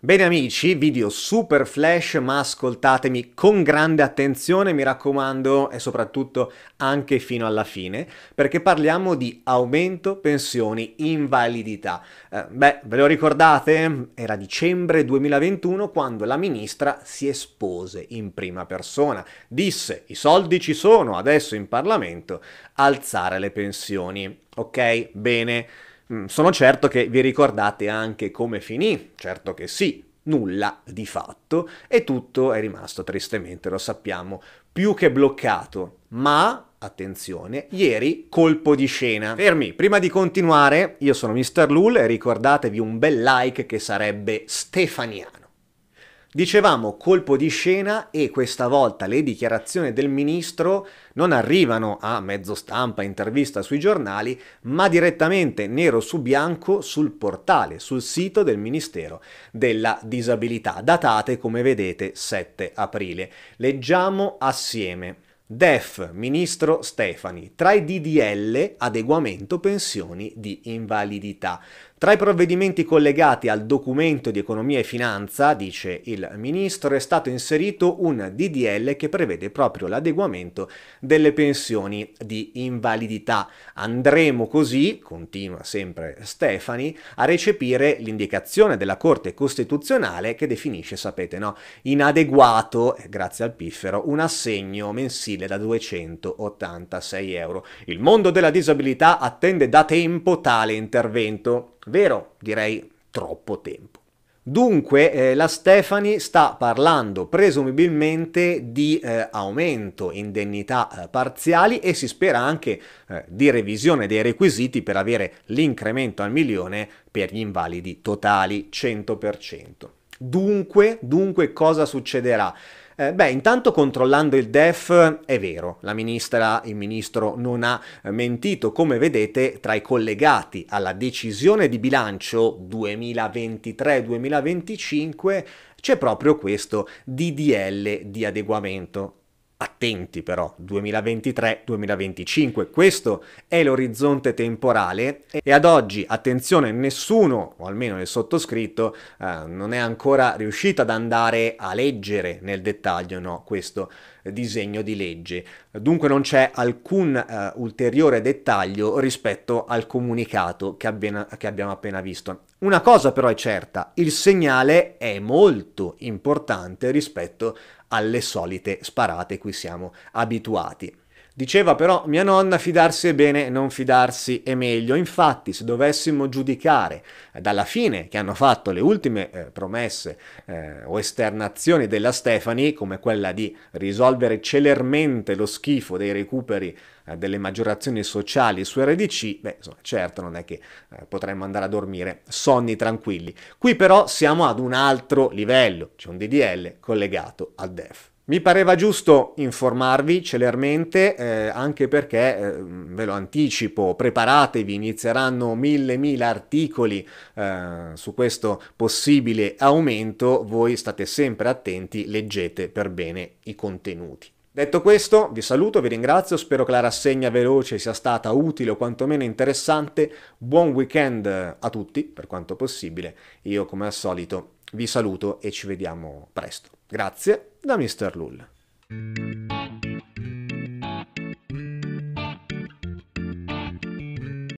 Bene amici, video super flash, ma ascoltatemi con grande attenzione, mi raccomando, e soprattutto anche fino alla fine, perché parliamo di aumento pensioni invalidità. Eh, beh, ve lo ricordate? Era dicembre 2021 quando la ministra si espose in prima persona, disse "I soldi ci sono, adesso in Parlamento alzare le pensioni". Ok? Bene. Mm, sono certo che vi ricordate anche come finì, certo che sì, nulla di fatto e tutto è rimasto tristemente, lo sappiamo, più che bloccato, ma attenzione, ieri colpo di scena. Fermi, prima di continuare, io sono Mr. Lul e ricordatevi un bel like che sarebbe stefaniano. Dicevamo colpo di scena e questa volta le dichiarazioni del ministro non arrivano a mezzo stampa, intervista sui giornali, ma direttamente nero su bianco sul portale, sul sito del Ministero della Disabilità, datate come vedete 7 aprile. Leggiamo assieme. DEF, ministro Stefani, tra i DDL adeguamento pensioni di invalidità. Tra i provvedimenti collegati al documento di economia e finanza, dice il ministro, è stato inserito un DDL che prevede proprio l'adeguamento delle pensioni di invalidità. Andremo così, continua sempre Stefani, a recepire l'indicazione della Corte Costituzionale che definisce, sapete no, inadeguato, grazie al piffero, un assegno mensile da 286 euro. Il mondo della disabilità attende da tempo tale intervento vero, direi troppo tempo. Dunque eh, la Stefani sta parlando presumibilmente di eh, aumento, indennità eh, parziali e si spera anche eh, di revisione dei requisiti per avere l'incremento al milione per gli invalidi totali 100%. Dunque, dunque cosa succederà? Eh, beh, intanto controllando il DEF è vero, la ministra, il ministro non ha mentito, come vedete tra i collegati alla decisione di bilancio 2023-2025 c'è proprio questo DDL di adeguamento attenti però, 2023-2025, questo è l'orizzonte temporale e ad oggi, attenzione, nessuno, o almeno il sottoscritto, eh, non è ancora riuscito ad andare a leggere nel dettaglio no, questo disegno di legge. Dunque non c'è alcun eh, ulteriore dettaglio rispetto al comunicato che, abbena, che abbiamo appena visto. Una cosa però è certa, il segnale è molto importante rispetto alle solite sparate cui siamo siamo abituati. Diceva però mia nonna fidarsi è bene, non fidarsi è meglio. Infatti, se dovessimo giudicare eh, dalla fine che hanno fatto le ultime eh, promesse eh, o esternazioni della Stefani, come quella di risolvere celermente lo schifo dei recuperi eh, delle maggiorazioni sociali su RDC, beh, insomma, certo non è che eh, potremmo andare a dormire sonni tranquilli. Qui però siamo ad un altro livello, c'è un DDL collegato al DEF. Mi pareva giusto informarvi celermente, eh, anche perché, eh, ve lo anticipo, preparatevi, inizieranno mille mila articoli eh, su questo possibile aumento, voi state sempre attenti, leggete per bene i contenuti. Detto questo, vi saluto, vi ringrazio, spero che la rassegna veloce sia stata utile o quantomeno interessante. Buon weekend a tutti, per quanto possibile. Io, come al solito, vi saluto e ci vediamo presto. Grazie da Mr. Lull.